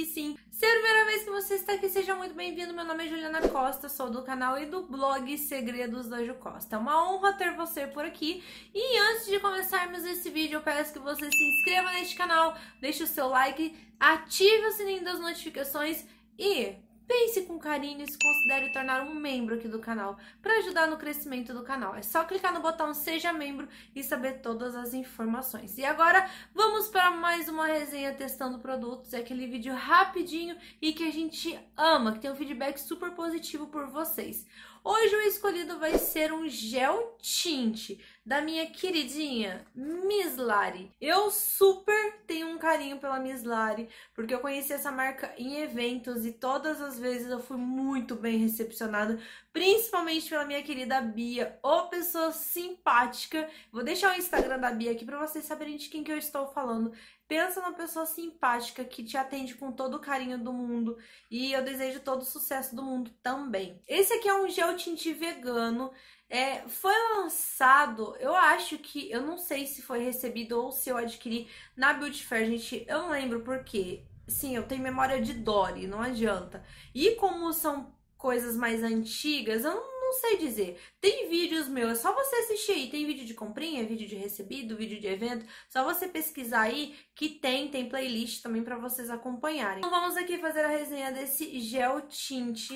aqui sim. Se é a primeira vez que você está aqui, seja muito bem-vindo. Meu nome é Juliana Costa, sou do canal e do blog Segredos da Ju Costa. É uma honra ter você por aqui. E antes de começarmos esse vídeo, eu peço que você se inscreva neste canal, deixe o seu like, ative o sininho das notificações e Pense com carinho e se considere tornar um membro aqui do canal para ajudar no crescimento do canal. É só clicar no botão Seja Membro e saber todas as informações. E agora vamos para mais uma resenha testando produtos. É aquele vídeo rapidinho e que a gente ama, que tem um feedback super positivo por vocês. Hoje o escolhido vai ser um gel tint da minha queridinha Miss Lari. Eu super tenho um carinho pela Miss Lari, porque eu conheci essa marca em eventos e todas as vezes eu fui muito bem recepcionada, principalmente pela minha querida Bia, ô pessoa simpática. Vou deixar o Instagram da Bia aqui para vocês saberem de quem que eu estou falando. Pensa numa pessoa simpática que te atende com todo o carinho do mundo e eu desejo todo o sucesso do mundo também. Esse aqui é um gel tinte vegano. É, foi lançado, eu acho que, eu não sei se foi recebido ou se eu adquiri na Beauty Fair, gente, eu não lembro porque. Sim, eu tenho memória de Dory, não adianta. E como são coisas mais antigas, eu não não sei dizer. Tem vídeos meus, é só você assistir aí. Tem vídeo de comprinha, vídeo de recebido, vídeo de evento. Só você pesquisar aí que tem, tem playlist também para vocês acompanharem. Então vamos aqui fazer a resenha desse gel tint.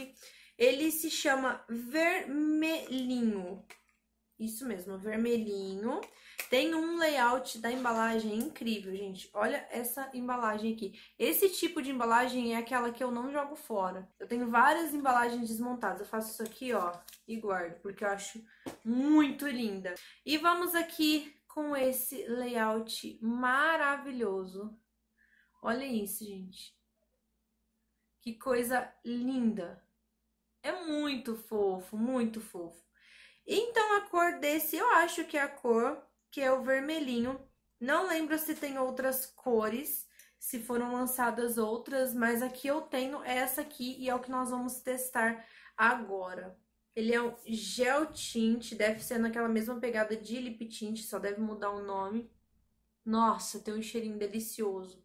Ele se chama vermelhinho. Isso mesmo, vermelhinho. Tem um layout da embalagem incrível, gente. Olha essa embalagem aqui. Esse tipo de embalagem é aquela que eu não jogo fora. Eu tenho várias embalagens desmontadas. Eu faço isso aqui, ó, e guardo, porque eu acho muito linda. E vamos aqui com esse layout maravilhoso. Olha isso, gente. Que coisa linda. É muito fofo, muito fofo. Então, a cor desse, eu acho que é a cor, que é o vermelhinho. Não lembro se tem outras cores, se foram lançadas outras, mas aqui eu tenho é essa aqui e é o que nós vamos testar agora. Ele é um gel tint, deve ser naquela mesma pegada de lip tint, só deve mudar o nome. Nossa, tem um cheirinho delicioso.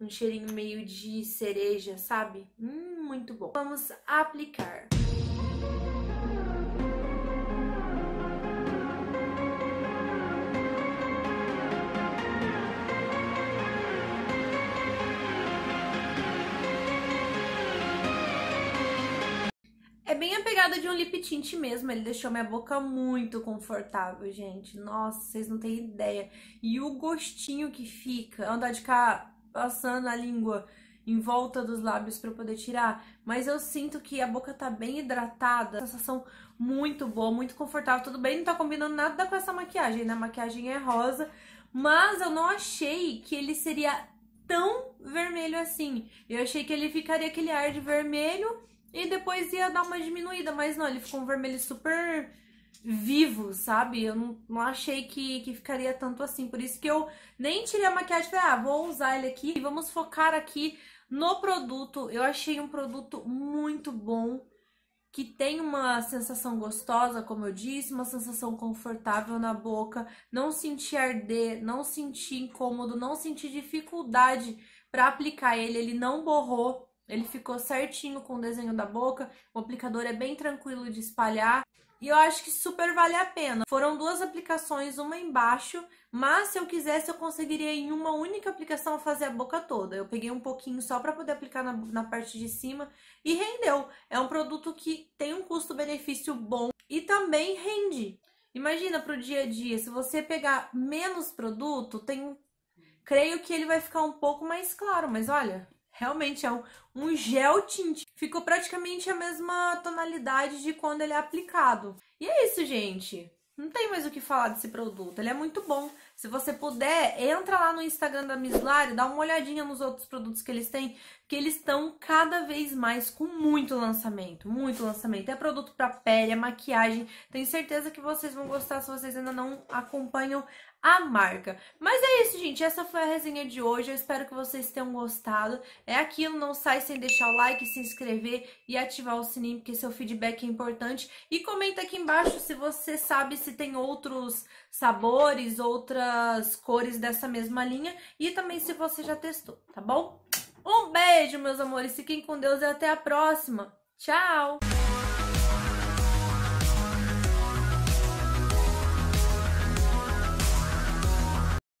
Um cheirinho meio de cereja, sabe? Hum, muito bom. Vamos aplicar. Música comprado de um lip tint mesmo, ele deixou minha boca muito confortável, gente. Nossa, vocês não têm ideia. E o gostinho que fica, andar de cá passando a língua em volta dos lábios para poder tirar, mas eu sinto que a boca tá bem hidratada, sensação muito boa, muito confortável, tudo bem, não tá combinando nada com essa maquiagem, né? A maquiagem é rosa, mas eu não achei que ele seria tão vermelho assim. Eu achei que ele ficaria aquele ar de vermelho e depois ia dar uma diminuída, mas não, ele ficou um vermelho super vivo, sabe? Eu não, não achei que, que ficaria tanto assim. Por isso que eu nem tirei a maquiagem e falei, ah, vou usar ele aqui. E vamos focar aqui no produto. Eu achei um produto muito bom, que tem uma sensação gostosa, como eu disse, uma sensação confortável na boca. Não senti arder, não senti incômodo, não senti dificuldade para aplicar ele. Ele não borrou. Ele ficou certinho com o desenho da boca, o aplicador é bem tranquilo de espalhar e eu acho que super vale a pena. Foram duas aplicações, uma embaixo, mas se eu quisesse eu conseguiria em uma única aplicação fazer a boca toda. Eu peguei um pouquinho só para poder aplicar na, na parte de cima e rendeu. É um produto que tem um custo-benefício bom e também rende. Imagina para o dia a dia, se você pegar menos produto, tem creio que ele vai ficar um pouco mais claro, mas olha, Realmente é um, um gel tint. Ficou praticamente a mesma tonalidade de quando ele é aplicado. E é isso, gente. Não tem mais o que falar desse produto, ele é muito bom. Se você puder, entra lá no Instagram da Mislar e dá uma olhadinha nos outros produtos que eles têm, que eles estão cada vez mais com muito lançamento, muito lançamento. É produto para pele, é maquiagem. Tenho certeza que vocês vão gostar se vocês ainda não acompanham a marca. Mas é isso, gente. Essa foi a resenha de hoje. Eu espero que vocês tenham gostado. É aquilo, não sai sem deixar o like, se inscrever e ativar o sininho, porque seu feedback é importante. E comenta aqui embaixo se você sabe se tem outros sabores, outras cores dessa mesma linha e também se você já testou, tá bom? Um beijo, meus amores. Fiquem com Deus e até a próxima. Tchau!